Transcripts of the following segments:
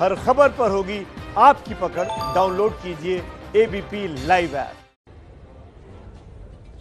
हर खबर पर होगी आपकी पकड़ डाउनलोड कीजिए एबीपी लाइव ऐप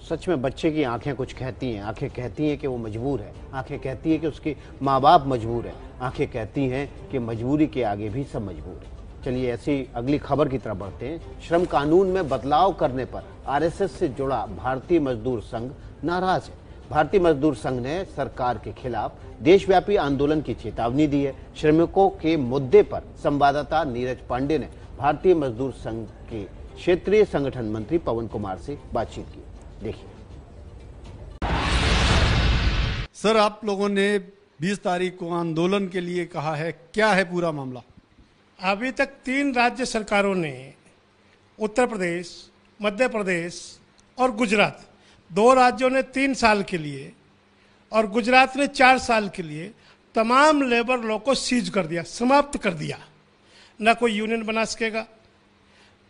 सच में बच्चे की आंखें कुछ कहती हैं आंखें कहती हैं कि वो मजबूर है आंखें कहती हैं कि उसके माँ बाप मजबूर है आंखें कहती हैं कि मजबूरी के आगे भी सब मजबूर है चलिए ऐसी अगली खबर की तरफ बढ़ते हैं श्रम कानून में बदलाव करने पर आरएसएस से जुड़ा भारतीय मजदूर संघ नाराज है भारतीय मजदूर संघ ने सरकार के खिलाफ देशव्यापी आंदोलन की चेतावनी दी है श्रमिकों के मुद्दे पर संवाददाता नीरज पांडे ने भारतीय मजदूर संघ के क्षेत्रीय संगठन मंत्री पवन कुमार से बातचीत की देखिए सर आप लोगों ने 20 तारीख को आंदोलन के लिए कहा है क्या है पूरा मामला अभी तक तीन राज्य सरकारों ने उत्तर प्रदेश मध्य प्रदेश और गुजरात दो राज्यों ने तीन साल के लिए और गुजरात ने चार साल के लिए तमाम लेबर लॉ को सीज कर दिया समाप्त कर दिया ना कोई यूनियन बना सकेगा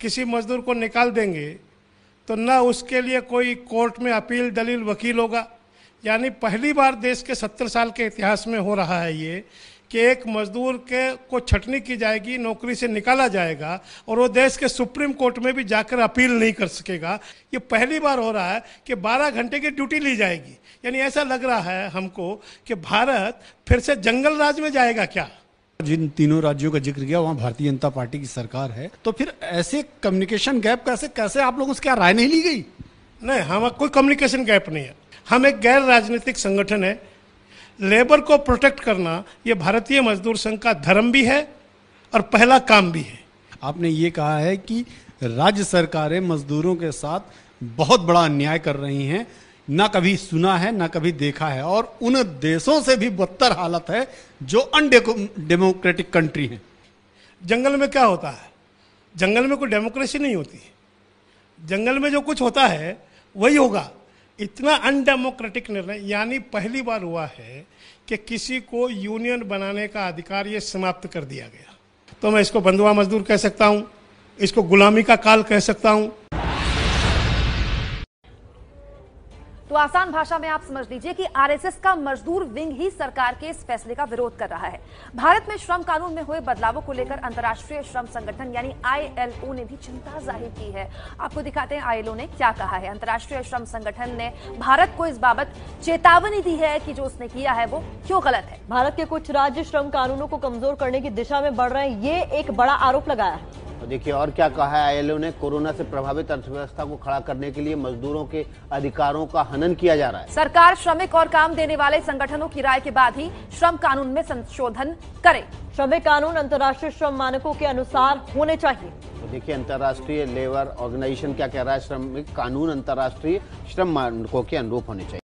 किसी मजदूर को निकाल देंगे तो ना उसके लिए कोई कोर्ट में अपील दलील वकील होगा यानी पहली बार देश के सत्तर साल के इतिहास में हो रहा है ये कि एक मजदूर के को छटनी की जाएगी नौकरी से निकाला जाएगा और वो देश के सुप्रीम कोर्ट में भी जाकर अपील नहीं कर सकेगा ये पहली बार हो रहा है कि 12 घंटे की ड्यूटी ली जाएगी यानी ऐसा लग रहा है हमको कि भारत फिर से जंगल राज में जाएगा क्या जिन तीनों राज्यों का जिक्र किया वहाँ भारतीय जनता पार्टी की सरकार है तो फिर ऐसे कम्युनिकेशन गैप कैसे कैसे आप लोगों से क्या राय नहीं ली गई नहीं हम कोई कम्युनिकेशन गैप नहीं है हम एक गैर राजनीतिक संगठन है लेबर को प्रोटेक्ट करना ये भारतीय मजदूर संघ का धर्म भी है और पहला काम भी है आपने ये कहा है कि राज्य सरकारें मजदूरों के साथ बहुत बड़ा अन्याय कर रही हैं ना कभी सुना है ना कभी देखा है और उन देशों से भी बदतर हालत है जो अनडेमोक्रेटिक कंट्री हैं जंगल में क्या होता है जंगल में कोई डेमोक्रेसी नहीं होती जंगल में जो कुछ होता है वही होगा इतना अनडेमोक्रेटिक निर्णय यानी पहली बार हुआ है कि किसी को यूनियन बनाने का अधिकार ये समाप्त कर दिया गया तो मैं इसको बंधुआ मजदूर कह सकता हूं इसको गुलामी का काल कह सकता हूं तो आसान भाषा में आप समझ लीजिए कि आरएसएस का मजदूर विंग ही सरकार के इस फैसले का विरोध कर रहा है भारत में श्रम कानून में हुए बदलावों को लेकर अंतर्राष्ट्रीय श्रम संगठन यानी आईएलओ ने भी चिंता जाहिर की है आपको दिखाते हैं आईएलओ ने क्या कहा है अंतर्राष्ट्रीय श्रम संगठन ने भारत को इस बाबत चेतावनी दी है कि जो उसने किया है वो क्यों गलत है भारत के कुछ राज्य श्रम कानूनों को कमजोर करने की दिशा में बढ़ रहे हैं ये एक बड़ा आरोप लगाया है तो देखिए और क्या कहा है आईएलओ ने कोरोना से प्रभावित अर्थव्यवस्था को खड़ा करने के लिए मजदूरों के अधिकारों का हनन किया जा रहा है सरकार श्रमिक और काम देने वाले संगठनों की राय के बाद ही श्रम कानून में संशोधन करे श्रमिक कानून अंतर्राष्ट्रीय श्रम मानकों के अनुसार होने चाहिए तो देखिए अंतर्राष्ट्रीय लेबर ऑर्गेनाइजेशन क्या कह रहा है श्रमिक कानून अंतर्राष्ट्रीय श्रम मानकों के अनुरूप होने चाहिए